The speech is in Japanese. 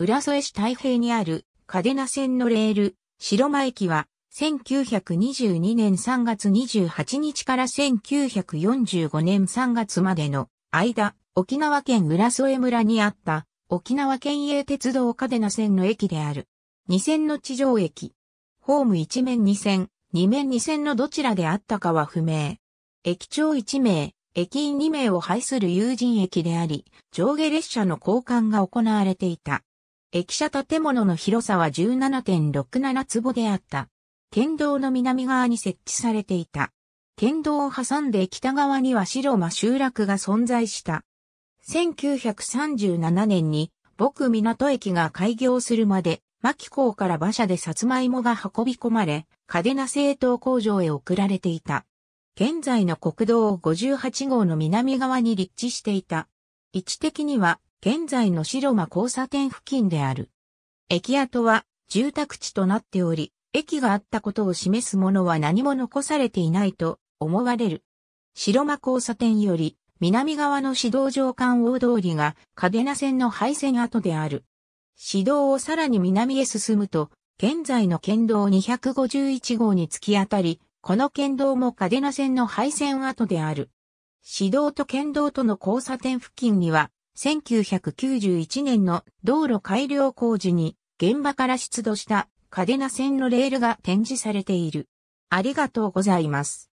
浦添市太平にあるカデナ線のレール、白間駅は、1922年3月28日から1945年3月までの間、沖縄県浦添村にあった沖縄県営鉄道カデナ線の駅である。2線の地上駅。ホーム1面2線、2面2線のどちらであったかは不明。駅長1名、駅員2名を配する有人駅であり、上下列車の交換が行われていた。駅舎建物の広さは17.67坪であった。県道の南側に設置されていた。県道を挟んで北側には白間集落が存在した。1937年に、僕港駅が開業するまで、牧港から馬車でさつまいもが運び込まれ、嘉手納製糖工場へ送られていた。現在の国道58号の南側に立地していた。位置的には現在の白間交差点付近である。駅跡は住宅地となっており、駅があったことを示すものは何も残されていないと思われる。白間交差点より南側の市道上間大通りが嘉手納線の廃線跡である。市道をさらに南へ進むと、現在の県道251号に突き当たり、この県道も嘉手納線の廃線跡である。市道と県道との交差点付近には1991年の道路改良工事に現場から出土した嘉手納線のレールが展示されている。ありがとうございます。